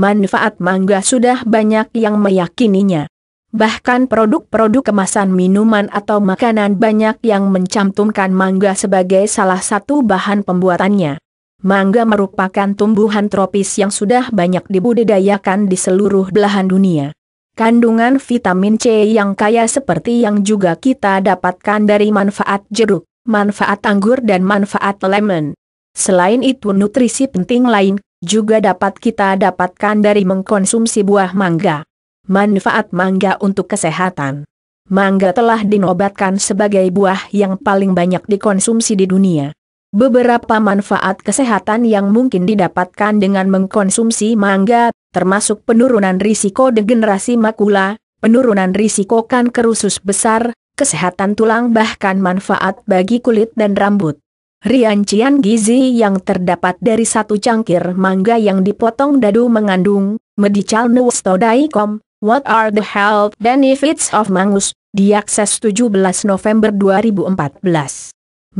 manfaat mangga sudah banyak yang meyakininya. Bahkan produk-produk kemasan minuman atau makanan banyak yang mencantumkan mangga sebagai salah satu bahan pembuatannya. Mangga merupakan tumbuhan tropis yang sudah banyak dibudidayakan di seluruh belahan dunia. Kandungan vitamin C yang kaya seperti yang juga kita dapatkan dari manfaat jeruk, manfaat anggur dan manfaat lemon. Selain itu nutrisi penting lain juga dapat kita dapatkan dari mengkonsumsi buah mangga. Manfaat mangga untuk kesehatan. Mangga telah dinobatkan sebagai buah yang paling banyak dikonsumsi di dunia. Beberapa manfaat kesehatan yang mungkin didapatkan dengan mengkonsumsi mangga, termasuk penurunan risiko degenerasi makula, penurunan risiko kanker usus besar, kesehatan tulang bahkan manfaat bagi kulit dan rambut. Riancian gizi yang terdapat dari satu cangkir mangga yang dipotong dadu mengandung, medical news.com, What are the health benefits of mangus, diakses 17 November 2014.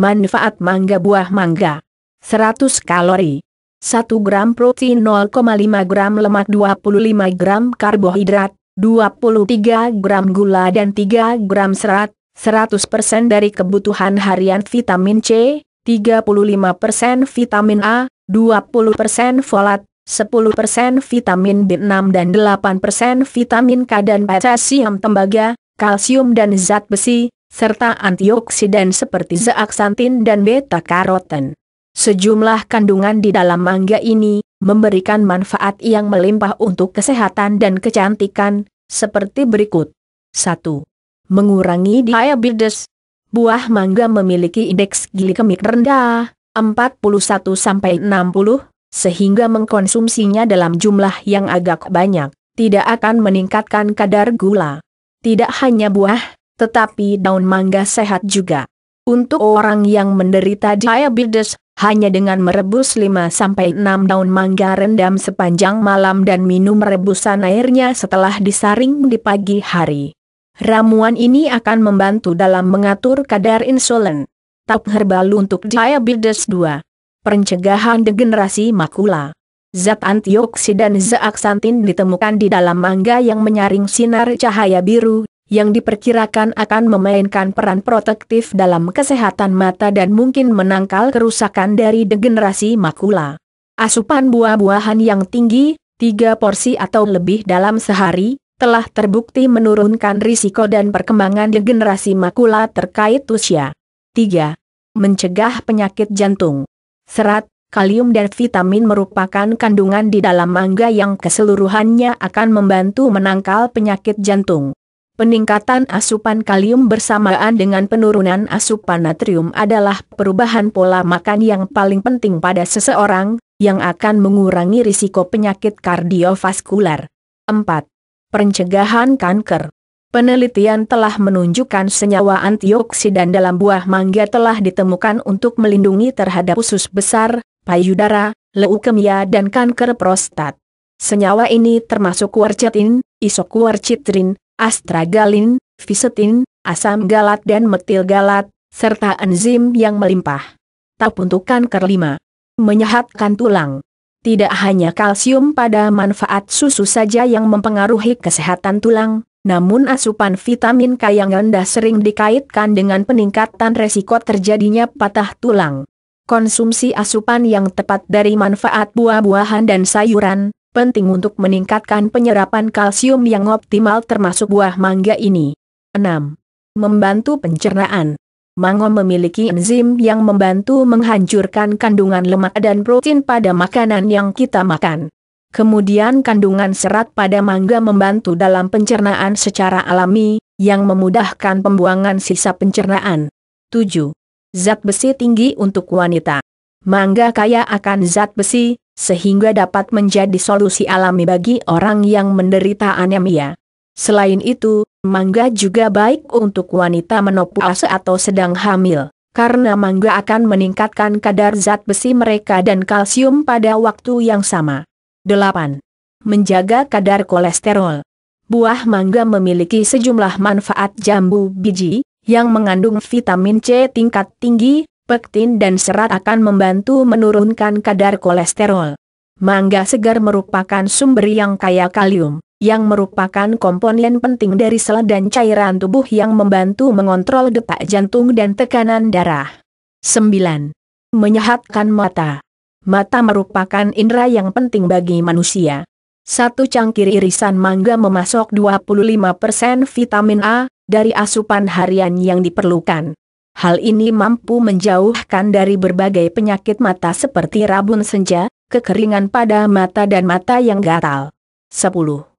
Manfaat mangga buah mangga. 100 kalori. 1 gram protein 0,5 gram lemak 25 gram karbohidrat, 23 gram gula dan 3 gram serat, 100% dari kebutuhan harian vitamin C, 35% vitamin A, 20% folat, 10% vitamin B6 dan 8% vitamin K dan potasium tembaga, kalsium dan zat besi, serta antioksidan seperti zeaxantin dan beta-karoten. Sejumlah kandungan di dalam mangga ini memberikan manfaat yang melimpah untuk kesehatan dan kecantikan, seperti berikut. 1. Mengurangi diabetes, buah mangga memiliki indeks glikemik rendah, 41-60, sehingga mengkonsumsinya dalam jumlah yang agak banyak, tidak akan meningkatkan kadar gula. Tidak hanya buah, tetapi daun mangga sehat juga. Untuk orang yang menderita diabetes, hanya dengan merebus 5-6 daun mangga rendam sepanjang malam dan minum rebusan airnya setelah disaring di pagi hari. Ramuan ini akan membantu dalam mengatur kadar insulin. Tap herbal untuk diabetes 2. Pencegahan degenerasi makula. Zat antioksidan zeaxantin ditemukan di dalam mangga yang menyaring sinar cahaya biru, yang diperkirakan akan memainkan peran protektif dalam kesehatan mata dan mungkin menangkal kerusakan dari degenerasi makula. Asupan buah-buahan yang tinggi, 3 porsi atau lebih dalam sehari, telah terbukti menurunkan risiko dan perkembangan degenerasi makula terkait usia. 3. Mencegah penyakit jantung. Serat, kalium dan vitamin merupakan kandungan di dalam mangga yang keseluruhannya akan membantu menangkal penyakit jantung. Peningkatan asupan kalium bersamaan dengan penurunan asupan natrium adalah perubahan pola makan yang paling penting pada seseorang, yang akan mengurangi risiko penyakit kardiovaskular. 4. Pencegahan kanker. Penelitian telah menunjukkan senyawa antioksidan dalam buah mangga telah ditemukan untuk melindungi terhadap usus besar, payudara, leukemia dan kanker prostat. Senyawa ini termasuk quercetin, isoquercitrin, astragalin, fisetin, asam galat dan metil galat, serta enzim yang melimpah. Tau untuk kanker 5. Menyehatkan tulang. Tidak hanya kalsium pada manfaat susu saja yang mempengaruhi kesehatan tulang, namun asupan vitamin K yang rendah sering dikaitkan dengan peningkatan resiko terjadinya patah tulang. Konsumsi asupan yang tepat dari manfaat buah-buahan dan sayuran, penting untuk meningkatkan penyerapan kalsium yang optimal termasuk buah mangga ini. 6. Membantu pencernaan Mango memiliki enzim yang membantu menghancurkan kandungan lemak dan protein pada makanan yang kita makan. Kemudian kandungan serat pada mangga membantu dalam pencernaan secara alami, yang memudahkan pembuangan sisa pencernaan. 7. Zat besi tinggi untuk wanita. Mangga kaya akan zat besi, sehingga dapat menjadi solusi alami bagi orang yang menderita anemia. Selain itu, mangga juga baik untuk wanita menopause atau sedang hamil, karena mangga akan meningkatkan kadar zat besi mereka dan kalsium pada waktu yang sama. 8. Menjaga kadar kolesterol Buah mangga memiliki sejumlah manfaat jambu biji, yang mengandung vitamin C tingkat tinggi, pektin dan serat akan membantu menurunkan kadar kolesterol. Mangga segar merupakan sumber yang kaya kalium yang merupakan komponen penting dari sel dan cairan tubuh yang membantu mengontrol detak jantung dan tekanan darah. 9. Menyehatkan mata. Mata merupakan indera yang penting bagi manusia. Satu cangkir irisan mangga memasok 25% vitamin A dari asupan harian yang diperlukan. Hal ini mampu menjauhkan dari berbagai penyakit mata seperti rabun senja, kekeringan pada mata dan mata yang gatal. 10.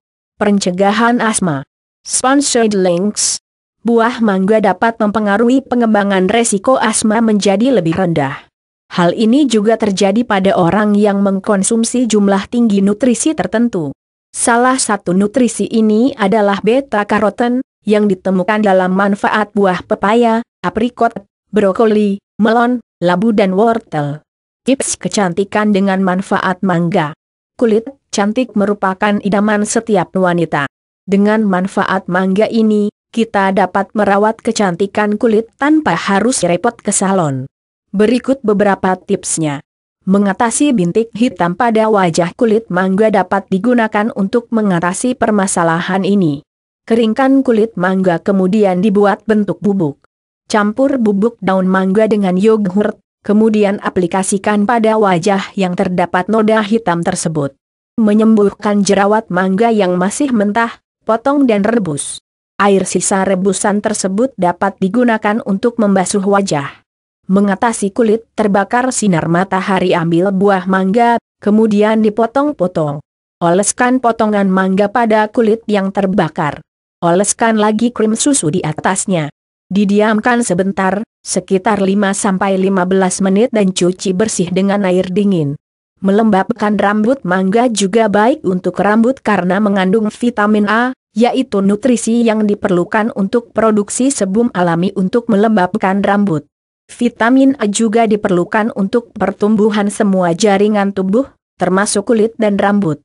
Pencegahan asma. Sponsored links. Buah mangga dapat mempengaruhi pengembangan resiko asma menjadi lebih rendah. Hal ini juga terjadi pada orang yang mengkonsumsi jumlah tinggi nutrisi tertentu. Salah satu nutrisi ini adalah beta-karoten, yang ditemukan dalam manfaat buah pepaya, aprikot, brokoli, melon, labu dan wortel. Tips kecantikan dengan manfaat mangga. Kulit, cantik merupakan idaman setiap wanita. Dengan manfaat mangga ini, kita dapat merawat kecantikan kulit tanpa harus repot ke salon. Berikut beberapa tipsnya. Mengatasi bintik hitam pada wajah kulit mangga dapat digunakan untuk mengatasi permasalahan ini. Keringkan kulit mangga kemudian dibuat bentuk bubuk. Campur bubuk daun mangga dengan yogurt, kemudian aplikasikan pada wajah yang terdapat noda hitam tersebut menyembuhkan jerawat mangga yang masih mentah, potong dan rebus. Air sisa rebusan tersebut dapat digunakan untuk membasuh wajah. Mengatasi kulit terbakar sinar matahari ambil buah mangga, kemudian dipotong-potong. Oleskan potongan mangga pada kulit yang terbakar. Oleskan lagi krim susu di atasnya. Didiamkan sebentar, sekitar 5-15 menit dan cuci bersih dengan air dingin. Melembabkan rambut mangga juga baik untuk rambut karena mengandung vitamin A, yaitu nutrisi yang diperlukan untuk produksi sebum alami untuk melembabkan rambut. Vitamin A juga diperlukan untuk pertumbuhan semua jaringan tubuh, termasuk kulit dan rambut.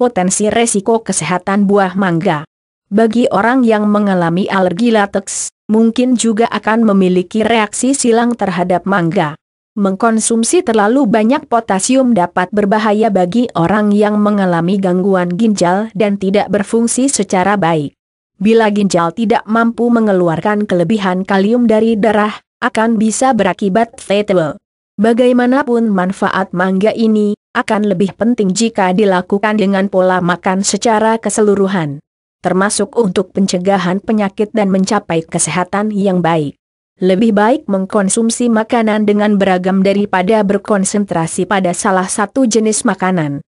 Potensi resiko kesehatan buah mangga. Bagi orang yang mengalami alergi lateks, mungkin juga akan memiliki reaksi silang terhadap mangga mengkonsumsi terlalu banyak potasium dapat berbahaya bagi orang yang mengalami gangguan ginjal dan tidak berfungsi secara baik. Bila ginjal tidak mampu mengeluarkan kelebihan kalium dari darah, akan bisa berakibat fatal. Bagaimanapun manfaat mangga ini, akan lebih penting jika dilakukan dengan pola makan secara keseluruhan. Termasuk untuk pencegahan penyakit dan mencapai kesehatan yang baik lebih baik mengkonsumsi makanan dengan beragam daripada berkonsentrasi pada salah satu jenis makanan.